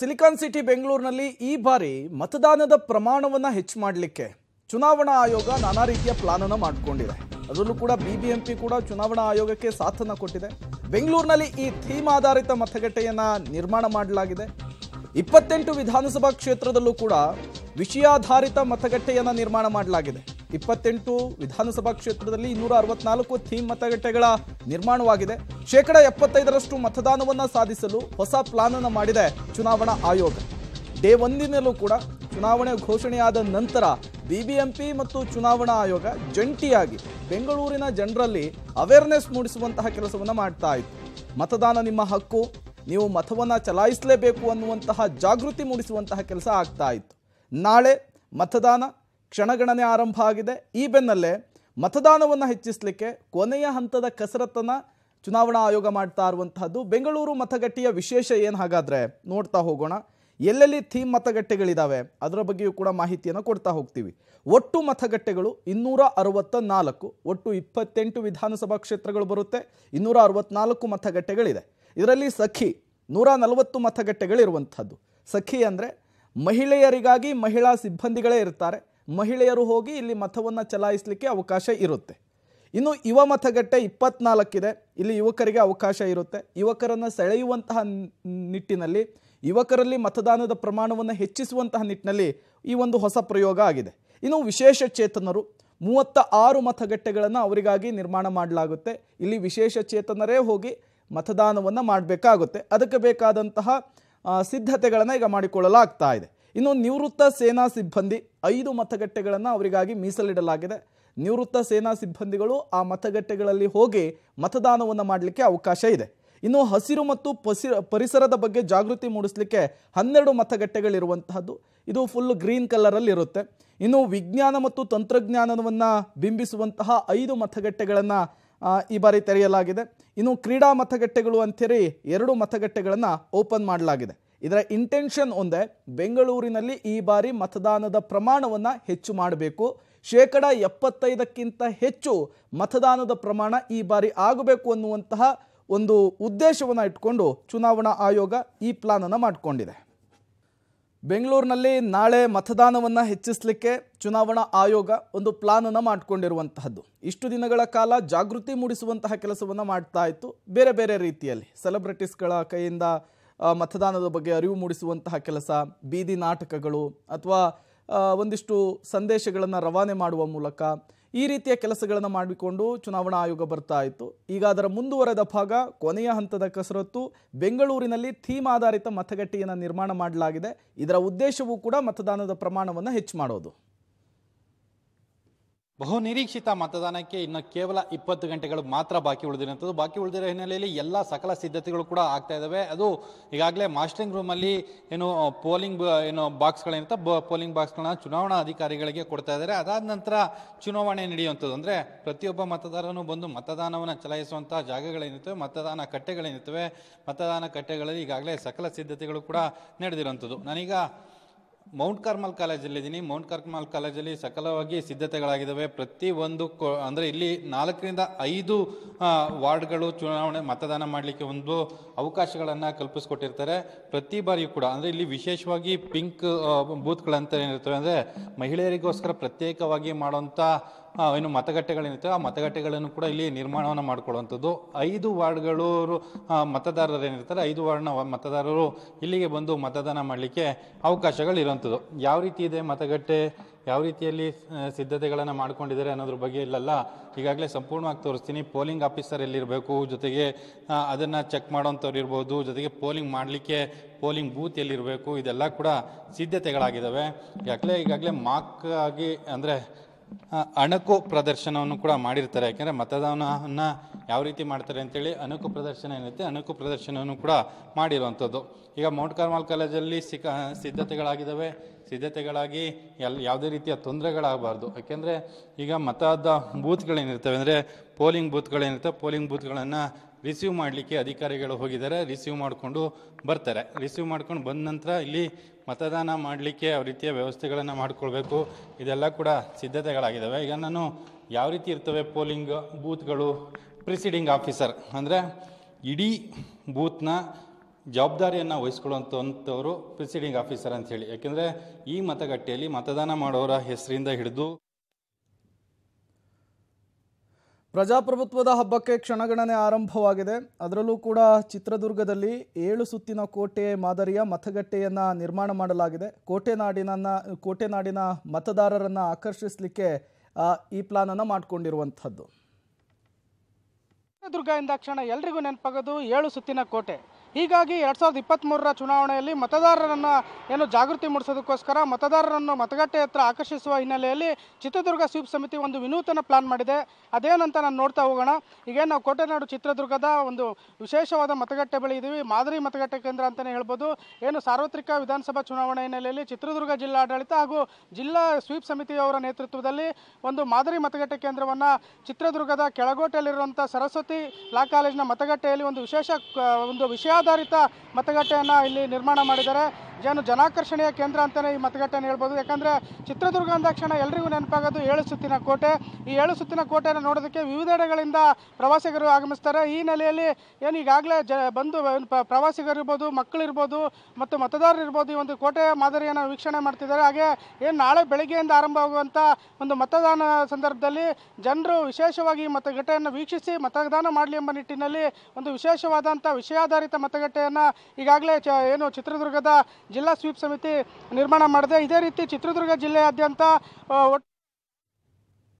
silicon city ಬೆಂಗಳೂರಿನಲ್ಲಿ ಈ ಬಾರಿ ಮತದಾನದ ಪ್ರಮಾಣವನ್ನು ಹೆಚ್ಚು ಮಾಡಲಿಕ್ಕೆ ಚುನಾವಣಾ ಆಯೋಗ ನಾನಾ ರೀತಿಯ ಅನ್ನು ಮಾಡಿಕೊಂಡಿದೆ ಅದರಲ್ಲೂ ಕೂಡ ಬಿಬಿಎಂಪಿ ಕೂಡ ಚುನಾವಣಾ ಆಯೋಗಕ್ಕೆ ಸಾಥನ್ನು ಕೊಟ್ಟಿದೆ ಬೆಂಗಳೂರಿನಲ್ಲಿ ಈ ಥೀಮ್ ಆಧಾರಿತ ಮತಗಟ್ಟೆಯನ್ನು ನಿರ್ಮಾಣ ಮಾಡಲಾಗಿದೆ ಇಪ್ಪತ್ತೆಂಟು ವಿಧಾನಸಭಾ ಕ್ಷೇತ್ರದಲ್ಲೂ ಕೂಡ ವಿಷಯಾಧಾರಿತ ಮತಗಟ್ಟೆಯನ್ನು ನಿರ್ಮಾಣ ಮಾಡಲಾಗಿದೆ ಇಪ್ಪತ್ತೆಂಟು ವಿಧಾನಸಭಾ ಕ್ಷೇತ್ರದಲ್ಲಿ ಇನ್ನೂರ ಅರವತ್ನಾಲ್ಕು ಥೀಮ್ ಮತಗಟ್ಟೆಗಳ ನಿರ್ಮಾಣವಾಗಿದೆ ಶೇಕಡ ಎಪ್ಪತ್ತೈದರಷ್ಟು ಮತದಾನವನ್ನು ಸಾಧಿಸಲು ಹೊಸ ಪ್ಲಾನ್ ಅನ್ನು ಮಾಡಿದೆ ಚುನಾವಣಾ ಆಯೋಗ ಡೇ ಒಂದಿನಲ್ಲೂ ಕೂಡ ಚುನಾವಣೆ ಘೋಷಣೆಯಾದ ನಂತರ ಬಿಬಿಎಂಪಿ ಮತ್ತು ಚುನಾವಣಾ ಆಯೋಗ ಜಂಟಿಯಾಗಿ ಬೆಂಗಳೂರಿನ ಜನರಲ್ಲಿ ಅವೇರ್ನೆಸ್ ಮೂಡಿಸುವಂತಹ ಕೆಲಸವನ್ನು ಮಾಡ್ತಾ ಇತ್ತು ಮತದಾನ ನಿಮ್ಮ ಹಕ್ಕು ನೀವು ಮತವನ್ನು ಚಲಾಯಿಸಲೇಬೇಕು ಅನ್ನುವಂತಹ ಜಾಗೃತಿ ಮೂಡಿಸುವಂತಹ ಕೆಲಸ ಆಗ್ತಾ ಇತ್ತು ನಾಳೆ ಮತದಾನ ಕ್ಷಣಗಣನೆ ಆರಂಭ ಆಗಿದೆ ಈ ಬೆನ್ನಲ್ಲೇ ಮತದಾನವನ್ನು ಹೆಚ್ಚಿಸಲಿಕ್ಕೆ ಕೊನೆಯ ಹಂತದ ಕಸರತ್ತನ್ನು ಚುನಾವಣಾ ಆಯೋಗ ಮಾಡ್ತಾ ಇರುವಂತಹದ್ದು ಬೆಂಗಳೂರು ಮತಗಟ್ಟೆಯ ವಿಶೇಷ ಏನು ಹಾಗಾದರೆ ನೋಡ್ತಾ ಹೋಗೋಣ ಎಲ್ಲೆಲ್ಲಿ ಥೀಮ್ ಮತಗಟ್ಟೆಗಳಿದ್ದಾವೆ ಅದರ ಬಗ್ಗೆಯೂ ಕೂಡ ಮಾಹಿತಿಯನ್ನು ಕೊಡ್ತಾ ಹೋಗ್ತೀವಿ ಒಟ್ಟು ಮತಗಟ್ಟೆಗಳು ಇನ್ನೂರ ಅರವತ್ತ ನಾಲ್ಕು ಒಟ್ಟು ಇಪ್ಪತ್ತೆಂಟು ವಿಧಾನಸಭಾ ಕ್ಷೇತ್ರಗಳು ಬರುತ್ತೆ ಇನ್ನೂರ ಅರವತ್ನಾಲ್ಕು ಮತಗಟ್ಟೆಗಳಿದೆ ಇದರಲ್ಲಿ ಸಖಿ ನೂರ ನಲವತ್ತು ಮತಗಟ್ಟೆಗಳಿರುವಂಥದ್ದು ಸಖಿ ಅಂದರೆ ಮಹಿಳೆಯರಿಗಾಗಿ ಮಹಿಳಾ ಸಿಬ್ಬಂದಿಗಳೇ ಇರ್ತಾರೆ ಮಹಿಳೆಯರು ಹೋಗಿ ಇಲ್ಲಿ ಮತವನ್ನು ಚಲಾಯಿಸಲಿಕ್ಕೆ ಅವಕಾಶ ಇರುತ್ತೆ ಇನ್ನು ಯುವ ಮತಗಟ್ಟೆ ಇಪ್ಪತ್ನಾಲ್ಕಿದೆ ಇಲ್ಲಿ ಯುವಕರಿಗೆ ಅವಕಾಶ ಇರುತ್ತೆ ಯುವಕರನ್ನು ಸೆಳೆಯುವಂತಹ ನಿಟ್ಟಿನಲ್ಲಿ ಯುವಕರಲ್ಲಿ ಮತದಾನದ ಪ್ರಮಾಣವನ್ನು ಹೆಚ್ಚಿಸುವಂತಹ ನಿಟ್ಟಿನಲ್ಲಿ ಈ ಒಂದು ಹೊಸ ಪ್ರಯೋಗ ಆಗಿದೆ ಇನ್ನು ವಿಶೇಷ ಚೇತನರು ಮೂವತ್ತ ಆರು ಮತಗಟ್ಟೆಗಳನ್ನು ಅವರಿಗಾಗಿ ನಿರ್ಮಾಣ ಮಾಡಲಾಗುತ್ತೆ ಇಲ್ಲಿ ವಿಶೇಷ ಚೇತನರೇ ಹೋಗಿ ಮತದಾನವನ್ನು ಮಾಡಬೇಕಾಗುತ್ತೆ ಅದಕ್ಕೆ ಬೇಕಾದಂತಹ ಸಿದ್ಧತೆಗಳನ್ನು ಈಗ ಮಾಡಿಕೊಳ್ಳಲಾಗ್ತಾ ಇದೆ ಇನ್ನು ನಿವೃತ್ತ ಸೇನಾ ಸಿಬ್ಬಂದಿ ಐದು ಮತಗಟ್ಟೆಗಳನ್ನು ಅವರಿಗಾಗಿ ಮೀಸಲಿಡಲಾಗಿದೆ ನಿವೃತ್ತ ಸೇನಾ ಸಿಬ್ಬಂದಿಗಳು ಆ ಮತಗಟ್ಟೆಗಳಲ್ಲಿ ಹೋಗಿ ಮತದಾನವನ್ನು ಮಾಡಲಿಕ್ಕೆ ಅವಕಾಶ ಇದೆ ಇನ್ನು ಹಸಿರು ಮತ್ತು ಪಸಿ ಪರಿಸರದ ಬಗ್ಗೆ ಜಾಗೃತಿ ಮೂಡಿಸಲಿಕ್ಕೆ ಹನ್ನೆರಡು ಮತಗಟ್ಟೆಗಳಿರುವಂತಹದ್ದು ಇದು ಫುಲ್ ಗ್ರೀನ್ ಕಲರಲ್ಲಿ ಇರುತ್ತೆ ಇನ್ನು ವಿಜ್ಞಾನ ಮತ್ತು ತಂತ್ರಜ್ಞಾನವನ್ನು ಬಿಂಬಿಸುವಂತಹ ಐದು ಮತಗಟ್ಟೆಗಳನ್ನು ಈ ಬಾರಿ ತೆರೆಯಲಾಗಿದೆ ಇನ್ನು ಕ್ರೀಡಾ ಮತಗಟ್ಟೆಗಳು ಅಂತೇಳಿ ಎರಡು ಮತಗಟ್ಟೆಗಳನ್ನು ಓಪನ್ ಮಾಡಲಾಗಿದೆ ಇದರ ಇಂಟೆನ್ಷನ್ ಒಂದೇ ಬೆಂಗಳೂರಿನಲ್ಲಿ ಈ ಬಾರಿ ಮತದಾನದ ಪ್ರಮಾಣವನ್ನು ಹೆಚ್ಚು ಮಾಡಬೇಕು ಶೇಕಡ ಎಪ್ಪತ್ತೈದಕ್ಕಿಂತ ಹೆಚ್ಚು ಮತದಾನದ ಪ್ರಮಾಣ ಈ ಬಾರಿ ಆಗಬೇಕು ಅನ್ನುವಂತಹ ಒಂದು ಉದ್ದೇಶವನ್ನು ಇಟ್ಕೊಂಡು ಚುನಾವಣಾ ಆಯೋಗ ಈ ಪ್ಲಾನನ್ನು ಮಾಡಿಕೊಂಡಿದೆ ಬೆಂಗಳೂರಿನಲ್ಲಿ ನಾಳೆ ಮತದಾನವನ್ನು ಹೆಚ್ಚಿಸಲಿಕ್ಕೆ ಚುನಾವಣಾ ಆಯೋಗ ಒಂದು ಪ್ಲಾನನ್ನು ಮಾಡಿಕೊಂಡಿರುವಂತಹದ್ದು ಇಷ್ಟು ದಿನಗಳ ಕಾಲ ಜಾಗೃತಿ ಮೂಡಿಸುವಂತಹ ಕೆಲಸವನ್ನು ಮಾಡ್ತಾ ಇತ್ತು ಬೇರೆ ಬೇರೆ ರೀತಿಯಲ್ಲಿ ಸೆಲೆಬ್ರಿಟೀಸ್ಗಳ ಕೈಯಿಂದ ಮತದಾನದ ಬಗ್ಗೆ ಅರಿವು ಮೂಡಿಸುವಂತಹ ಕೆಲಸ ಬೀದಿ ನಾಟಕಗಳು ಅಥವಾ ಒಂದಿಷ್ಟು ಸಂದೇಶಗಳನ್ನು ರವಾನೆ ಮಾಡುವ ಮೂಲಕ ಈ ರೀತಿಯ ಕೆಲಸಗಳನ್ನು ಮಾಡಿಕೊಂಡು ಚುನಾವಣಾ ಆಯೋಗ ಬರ್ತಾ ಇತ್ತು ಈಗ ಅದರ ಮುಂದುವರೆದ ಭಾಗ ಕೊನೆಯ ಹಂತದ ಕಸರತ್ತು ಬೆಂಗಳೂರಿನಲ್ಲಿ ಥೀಮ್ ಆಧಾರಿತ ಮತಗಟ್ಟೆಯನ್ನು ನಿರ್ಮಾಣ ಮಾಡಲಾಗಿದೆ ಇದರ ಉದ್ದೇಶವೂ ಕೂಡ ಮತದಾನದ ಪ್ರಮಾಣವನ್ನು ಹೆಚ್ಚು ಮಾಡೋದು ಬಹು ನಿರೀಕ್ಷಿತ ಮತದಾನಕ್ಕೆ ಇನ್ನು ಕೇವಲ ಇಪ್ಪತ್ತು ಗಂಟೆಗಳು ಮಾತ್ರ ಬಾಕಿ ಉಳಿದಿರುವಂಥದ್ದು ಬಾಕಿ ಉಳಿದಿರೋ ಹಿನ್ನೆಲೆಯಲ್ಲಿ ಎಲ್ಲ ಸಕಲ ಸಿದ್ಧತೆಗಳು ಕೂಡ ಆಗ್ತಾ ಇದ್ದಾವೆ ಅದು ಈಗಾಗಲೇ ಮಾಸ್ಟ್ರಿಂಗ್ ರೂಮಲ್ಲಿ ಏನು ಪೋಲಿಂಗ್ ಏನು ಬಾಕ್ಸ್ಗಳೇನಿರುತ್ತೆ ಬ ಪೋಲಿಂಗ್ ಬಾಕ್ಸ್ಗಳನ್ನ ಚುನಾವಣಾ ಅಧಿಕಾರಿಗಳಿಗೆ ಕೊಡ್ತಾ ಇದ್ದಾರೆ ಅದಾದ ನಂತರ ಚುನಾವಣೆ ನಡೆಯುವಂಥದ್ದು ಅಂದರೆ ಪ್ರತಿಯೊಬ್ಬ ಮತದಾರನು ಬಂದು ಮತದಾನವನ್ನು ಚಲಾಯಿಸುವಂಥ ಜಾಗಗಳೇನಿರ್ತವೆ ಮತದಾನ ಕಟ್ಟೆಗಳೇನಿರ್ತವೆ ಮತದಾನ ಕಟ್ಟೆಗಳಲ್ಲಿ ಈಗಾಗಲೇ ಸಕಲ ಸಿದ್ಧತೆಗಳು ಕೂಡ ನಡೆದಿರುವಂಥದ್ದು ನಾನೀಗ ಮೌಂಟ್ ಕಾರ್ಮಲ್ ಕಾಲೇಜಲ್ಲಿದ್ದೀನಿ ಮೌಂಟ್ ಕಾರ್ಮಲ್ ಕಾಲೇಜಲ್ಲಿ ಸಕಲವಾಗಿ ಸಿದ್ಧತೆಗಳಾಗಿದ್ದಾವೆ ಪ್ರತಿ ಒಂದು ಅಂದರೆ ಇಲ್ಲಿ ನಾಲ್ಕರಿಂದ ಐದು ವಾರ್ಡ್ಗಳು ಚುನಾವಣೆ ಮತದಾನ ಮಾಡಲಿಕ್ಕೆ ಒಂದು ಅವಕಾಶಗಳನ್ನು ಕಲ್ಪಿಸ್ಕೊಟ್ಟಿರ್ತಾರೆ ಪ್ರತಿ ಬಾರಿಯೂ ಕೂಡ ಅಂದರೆ ಇಲ್ಲಿ ವಿಶೇಷವಾಗಿ ಪಿಂಕ್ ಬೂತ್ಗಳಂತ ಏನಿರ್ತವೆ ಅಂದರೆ ಮಹಿಳೆಯರಿಗೋಸ್ಕರ ಪ್ರತ್ಯೇಕವಾಗಿ ಮಾಡುವಂಥ ಏನು ಮತಗಟ್ಟೆಗಳೇನಿರ್ತವೆ ಆ ಮತಗಟ್ಟೆಗಳನ್ನು ಕೂಡ ಇಲ್ಲಿ ನಿರ್ಮಾಣವನ್ನು ಮಾಡಿಕೊಳ್ಳುವಂಥದ್ದು ಐದು ವಾರ್ಡ್ಗಳು ಮತದಾರರು ಐದು ವಾರ್ಡ್ನ ಮತದಾರರು ಇಲ್ಲಿಗೆ ಬಂದು ಮತದಾನ ಮಾಡಲಿಕ್ಕೆ ಅವಕಾಶಗಳು ಇರುವಂಥದ್ದು ಯಾವ ರೀತಿ ಇದೆ ಮತಗಟ್ಟೆ ಯಾವ ರೀತಿಯಲ್ಲಿ ಸಿದ್ಧತೆಗಳನ್ನು ಮಾಡ್ಕೊಂಡಿದ್ದಾರೆ ಅನ್ನೋದ್ರ ಬಗ್ಗೆ ಇಲ್ಲಲ್ಲ ಈಗಾಗಲೇ ಸಂಪೂರ್ಣವಾಗಿ ತೋರಿಸ್ತೀನಿ ಪೋಲಿಂಗ್ ಆಫೀಸರ್ ಎಲ್ಲಿರಬೇಕು ಜೊತೆಗೆ ಅದನ್ನು ಚೆಕ್ ಮಾಡೋಂಥವ್ರು ಇರ್ಬೋದು ಜೊತೆಗೆ ಪೋಲಿಂಗ್ ಮಾಡಲಿಕ್ಕೆ ಪೋಲಿಂಗ್ ಬೂತ್ ಎಲ್ಲಿರಬೇಕು ಇದೆಲ್ಲ ಕೂಡ ಸಿದ್ಧತೆಗಳಾಗಿದ್ದಾವೆ ಯಾಕಲೇ ಈಗಾಗಲೇ ಮಾಕ್ ಆಗಿ ಅಂದರೆ ಅಣಕು ಪ್ರದರ್ಶನವನ್ನು ಕೂಡ ಮಾಡಿರ್ತಾರೆ ಯಾಕೆಂದರೆ ಮತದಾನವನ್ನು ಯಾವ ರೀತಿ ಮಾಡ್ತಾರೆ ಅಂತೇಳಿ ಅಣಕು ಪ್ರದರ್ಶನ ಏನಿರುತ್ತೆ ಅಣಕು ಪ್ರದರ್ಶನವನ್ನು ಕೂಡ ಮಾಡಿರುವಂಥದ್ದು ಈಗ ಮೌಂಟ್ ಕಾರ್ಮಲ್ ಕಾಲೇಜಲ್ಲಿ ಸಿಕ್ಕ ಸಿದ್ಧತೆಗಳಾಗಿದ್ದಾವೆ ಸಿದ್ಧತೆಗಳಾಗಿ ಎಲ್ಲಿ ಯಾವುದೇ ರೀತಿಯ ತೊಂದರೆಗಳಾಗಬಾರ್ದು ಯಾಕೆಂದರೆ ಈಗ ಮತದ ಬೂತ್ಗಳೇನಿರ್ತವೆ ಅಂದರೆ ಪೋಲಿಂಗ್ ಬೂತ್ಗಳೇನಿರ್ತವೆ ಪೋಲಿಂಗ್ ಬೂತ್ಗಳನ್ನು ರಿಸೀವ್ ಮಾಡಲಿಕ್ಕೆ ಅಧಿಕಾರಿಗಳು ಹೋಗಿದ್ದಾರೆ ರಿಸೀವ್ ಮಾಡಿಕೊಂಡು ಬರ್ತಾರೆ ರಿಸೀವ್ ಮಾಡ್ಕೊಂಡು ಬಂದ ನಂತರ ಇಲ್ಲಿ ಮತದಾನ ಮಾಡಲಿಕ್ಕೆ ಯಾವ ರೀತಿಯ ವ್ಯವಸ್ಥೆಗಳನ್ನು ಮಾಡಿಕೊಳ್ಬೇಕು ಇದೆಲ್ಲ ಕೂಡ ಸಿದ್ಧತೆಗಳಾಗಿದ್ದಾವೆ ಈಗ ನಾನು ಯಾವ ರೀತಿ ಇರ್ತವೆ ಪೋಲಿಂಗ್ ಬೂತ್ಗಳು ಪ್ರಿಸೀಡಿಂಗ್ ಆಫೀಸರ್ ಅಂದರೆ ಇಡೀ ಬೂತ್ನ ಜವಾಬ್ದಾರಿಯನ್ನು ವಹಿಸ್ಕೊಳ್ಳುವಂಥವ್ರು ಪ್ರಿಸಿಡಿಂಗ್ ಆಫೀಸರ್ ಹೇಳಿ ಯಾಕೆಂದರೆ ಈ ಮತಗಟ್ಟೆಯಲ್ಲಿ ಮತದಾನ ಮಾಡೋರ ಹೆಸರಿಂದ ಹಿಡಿದು ಪ್ರಜಾಪ್ರಭುತ್ವದ ಹಬ್ಬಕ್ಕೆ ಕ್ಷಣಗಣನೆ ಆರಂಭವಾಗಿದೆ ಅದರಲ್ಲೂ ಕೂಡ ಚಿತ್ರದುರ್ಗದಲ್ಲಿ ಏಳು ಸುತ್ತಿನ ಕೋಟೆ ಮಾದರಿಯ ಮತಗಟ್ಟೆಯನ್ನು ನಿರ್ಮಾಣ ಮಾಡಲಾಗಿದೆ ಕೋಟೆ ನಾಡಿನ ಕೋಟೆ ನಾಡಿನ ಮತದಾರರನ್ನು ಆಕರ್ಷಿಸಲಿಕ್ಕೆ ಈ ಪ್ಲಾನನ್ನು ಮಾಡಿಕೊಂಡಿರುವಂಥದ್ದು ಚಿತ್ರದುರ್ಗ ಕ್ಷಣ ಎಲ್ರಿಗೂ ನೆನಪಾಗೋದು ಏಳು ಸುತ್ತಿನ ಕೋಟೆ ಹೀಗಾಗಿ ಎರಡು ಸಾವಿರದ ಇಪ್ಪತ್ತ್ಮೂರರ ಚುನಾವಣೆಯಲ್ಲಿ ಮತದಾರರನ್ನು ಏನು ಜಾಗೃತಿ ಮೂಡಿಸೋದಕ್ಕೋಸ್ಕರ ಮತದಾರರನ್ನು ಮತಗಟ್ಟೆ ಹತ್ರ ಆಕರ್ಷಿಸುವ ಹಿನ್ನೆಲೆಯಲ್ಲಿ ಚಿತ್ರದುರ್ಗ ಸ್ವೀಪ್ ಸಮಿತಿ ಒಂದು ವಿನೂತನ ಪ್ಲಾನ್ ಮಾಡಿದೆ ಅದೇನಂತ ನಾನು ನೋಡ್ತಾ ಹೋಗೋಣ ಈಗ ನಾವು ಕೋಟೆನಾಡು ಚಿತ್ರದುರ್ಗದ ಒಂದು ವಿಶೇಷವಾದ ಮತಗಟ್ಟೆ ಬಳಿ ಇದ್ದೀವಿ ಮಾದರಿ ಮತಗಟ್ಟೆ ಕೇಂದ್ರ ಅಂತಲೇ ಹೇಳ್ಬೋದು ಏನು ಸಾರ್ವತ್ರಿಕ ವಿಧಾನಸಭಾ ಚುನಾವಣೆ ಹಿನ್ನೆಲೆಯಲ್ಲಿ ಚಿತ್ರದುರ್ಗ ಜಿಲ್ಲಾಡಳಿತ ಹಾಗೂ ಜಿಲ್ಲಾ ಸ್ವೀಪ್ ಸಮಿತಿಯವರ ನೇತೃತ್ವದಲ್ಲಿ ಒಂದು ಮಾದರಿ ಮತಗಟ್ಟೆ ಕೇಂದ್ರವನ್ನು ಚಿತ್ರದುರ್ಗದ ಕೆಳಗೋಟೆಯಲ್ಲಿರುವಂಥ ಸರಸ್ವತಿ ಲಾ ಕಾಲೇಜಿನ ಮತಗಟ್ಟೆಯಲ್ಲಿ ಒಂದು ವಿಶೇಷ ಒಂದು ವಿಷಯ ಆಧಾರಿತ ಮತಗಟ್ಟೆಯನ್ನು ಇಲ್ಲಿ ನಿರ್ಮಾಣ ಮಾಡಿದ್ದಾರೆ ಜನ ಜನಾಕರ್ಷಣೆಯ ಕೇಂದ್ರ ಅಂತಲೇ ಈ ಮತಗಟ್ಟೆನ ಹೇಳ್ಬೋದು ಯಾಕಂದರೆ ಚಿತ್ರದುರ್ಗ ಅಂದಾಕ್ಷಣ ಎಲ್ಲರಿಗೂ ನೆನಪಾಗೋದು ಏಳು ಸುತ್ತಿನ ಕೋಟೆ ಈ ಏಳು ಸುತ್ತಿನ ಕೋಟೆಯನ್ನು ನೋಡೋದಕ್ಕೆ ವಿವಿಧೆಡೆಗಳಿಂದ ಪ್ರವಾಸಿಗರು ಆಗಮಿಸ್ತಾರೆ ಈ ನೆಲೆಯಲ್ಲಿ ಏನು ಈಗಾಗಲೇ ಜ ಬಂದು ಪ್ರವಾಸಿಗರಿರ್ಬೋದು ಮಕ್ಕಳಿರ್ಬೋದು ಮತ್ತು ಮತದಾರರು ಇರ್ಬೋದು ಈ ಒಂದು ಕೋಟೆಯ ಮಾದರಿಯನ್ನು ವೀಕ್ಷಣೆ ಮಾಡ್ತಿದ್ದಾರೆ ಹಾಗೆ ಏನು ನಾಳೆ ಬೆಳಗ್ಗೆಯಿಂದ ಆರಂಭವಾಗುವಂಥ ಒಂದು ಮತದಾನ ಸಂದರ್ಭದಲ್ಲಿ ಜನರು ವಿಶೇಷವಾಗಿ ಮತಗಟ್ಟೆಯನ್ನು ವೀಕ್ಷಿಸಿ ಮತದಾನ ಮಾಡಲಿ ಎಂಬ ನಿಟ್ಟಿನಲ್ಲಿ ಒಂದು ವಿಶೇಷವಾದಂಥ ವಿಷಯಾಧಾರಿತ ಮತಗಟ್ಟೆಯನ್ನು ಈಗಾಗಲೇ ಏನು ಚಿತ್ರದುರ್ಗದ ಜಿಲ್ಲಾ ಸ್ವೀಪ್ ಸಮಿತಿ ನಿರ್ಮಾಣ ಮಾಡಿದೆ ಇದೇ ರೀತಿ ಚಿತ್ರದುರ್ಗ ಜಿಲ್ಲೆಯಾದ್ಯಂತ ಒಟ್ಟು